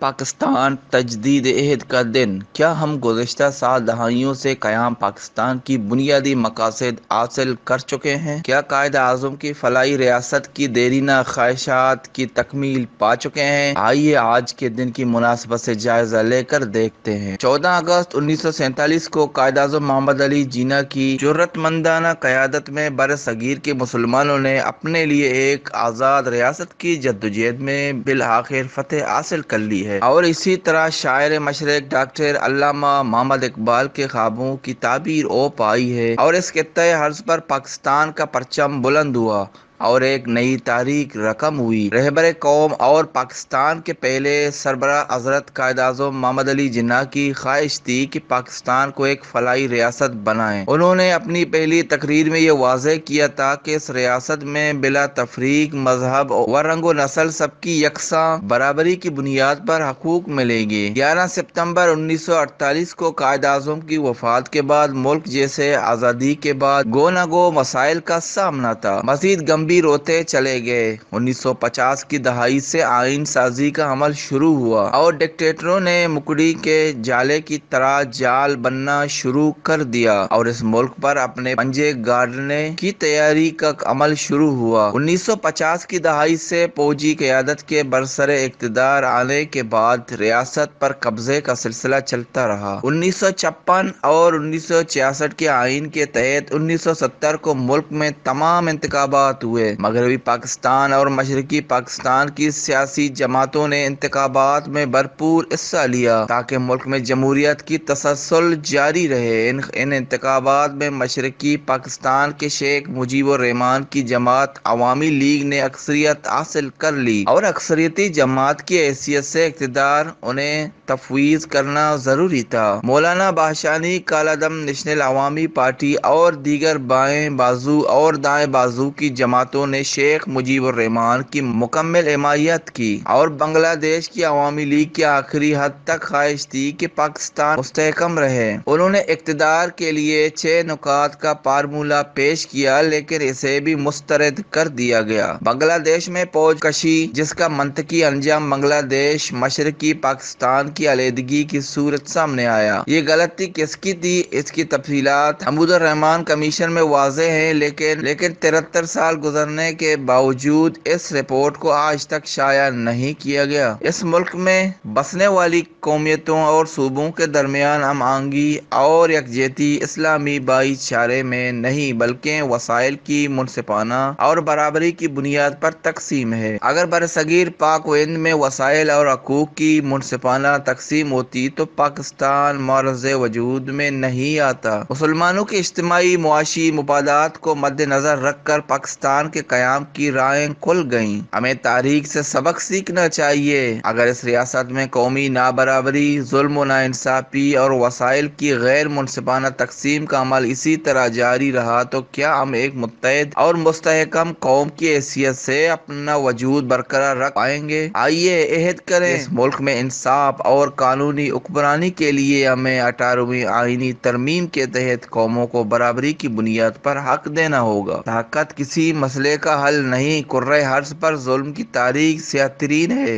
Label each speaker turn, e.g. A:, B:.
A: पाकिस्तान तजदीद अहद का दिन क्या हम गुजशत साल दहाइयों से क़याम पाकिस्तान की बुनियादी मकासद हासिल कर चुके हैं क्या कायद अजम की फलाई रियासत की देरीना ख्वाहिशात की तकमील पा चुके हैं आइए आज के दिन की मुनासबत से जायजा लेकर देखते हैं चौदह अगस्त उन्नीस सौ सैंतालीस को कायद अजम मोहम्मद अली जीना की जरूरतमंदाना क्यादत में बर सगीर के मुसलमानों ने अपने लिए एक आज़ाद रियासत की जद्दोजहद में बिल आखिर फतेह हासिल कर ली है है और इसी तरह शायर मशरक डॉक्टर अलामा मोहम्मद इकबाल के ख्वाबों की ताबीर ओ पाई है और इस खत्े हर्ज पर पाकिस्तान का परचम बुलंद हुआ और एक नई तारीख रकम हुई रहबर कौम और पाकिस्तान के पहले सरबरा हजरत कायद अजम मोहम्मद अली जिन्ना की ख्वाहिश थी कि पाकिस्तान को एक फलाई रियासत बनाएं उन्होंने अपनी पहली तकरीर में यह वाज किया था कि इस रियासत में बिला तफरीक मजहब व रंगो नसल सबकी यकसा बराबरी की बुनियाद पर हकूक मिलेंगे ग्यारह सितम्बर उन्नीस सौ अड़तालीस को कायद अजम की वफात के बाद मुल्क जैसे आज़ादी के बाद गो न गो मसाइल का सामना था मजीद गंभीर भी रोते चले गए 1950 की दहाई से आइन साजी का अमल शुरू हुआ और डिक्टेटरों ने मुकड़ी के जाले की तरह जाल बनना शुरू कर दिया और इस मुल्क पर अपने पंजे गाड़ने की तैयारी का अमल शुरू हुआ 1950 की दहाई से फौजी क्यादत के बरसरे इकतदार आने के बाद रियासत पर कब्जे का सिलसिला चलता रहा उन्नीस और उन्नीस के आइन के तहत उन्नीस को मुल्क में तमाम इंतबात हुए हुए मगरबी पाकिस्तान और मशरकी पाकिस्तान की सियासी जमातों ने इंतबात में भरपूर हिस्सा लिया ताकि मुल्क में जमहूरियत की तसलसल जारी रहे इन इन इंतबात में मशरकी पाकिस्तान के शेख मुजीबरहमान की जमात अवामी लीग ने अक्सरियत हासिल कर ली और अक्सरियती जमात की हैसियत से इकतदार उन्हें तफवीज करना जरूरी था मौलाना बादशानी कालादम नेशनल अवामी पार्टी और दीगर बाएं बाजू और दाएं बाजू की जमातों ने शेख मुजीबरहमान की मुकम्मल हिमायत की और बांग्लादेश की अवामी लीग की आखिरी हद तक ख्वाहिश थी की पाकिस्तान मुस्तकम रहे उन्होंने इकतदार के लिए छह नुकात का फार्मूला पेश किया लेकिन इसे भी मुस्तरद कर दिया गया बांग्लादेश में फौज कशी जिसका मनतकी अंजाम बांग्लादेश मशरकी पाकिस्तान की अलीदगी की सूरत सामने आया ये गलती किसकी थी इसकी तफसीत अमूदर रहमान कमीशन में वाज है लेकिन लेकिन तिहत्तर साल गुजरने के बावजूद इस रिपोर्ट को आज तक शाया नहीं किया गया इस मुल्क में बसने वाली कौमियतों और सूबों के दरमियान हम आंगी और यकजहती इस्लामी भाईचारे में नहीं बल्कि वसाइल की मुनसिपाना और बराबरी की बुनियाद पर तकसीम है अगर बरसगीर पाक व में वसाइल और हकूक की मुनसिपाना तकसीम होती तो पाकिस्तान मरज वजूद में नहीं आता मुसलमानों के इज्तमी मुआशी मुफादात को मद्देनजर रख कर पाकिस्तान के क्याम की राय खुल गयी हमें तारीख से सबक सीखना चाहिए अगर इस रियासत में कौमी ना बराबरी जुल्म ना इंसाफी और वसाइल की गैर मुनसिबाना तकसीम का अमल इसी तरह जारी रहा तो क्या हम एक मुत और मुस्तकम कौम की हैसियत से अपना वजूद बरकरार रख पाएंगे आइए एहद करें इस मुल्क में इंसाफ और और कानूनी हुक्मरानी के लिए हमें अठारहवीं आइनी तरमीम के तहत कौमों को बराबरी की बुनियाद पर हक देना होगा ताकत किसी मसले का हल नहीं कुर्र हर्ष पर जुल्म की तारीख सियातरीन है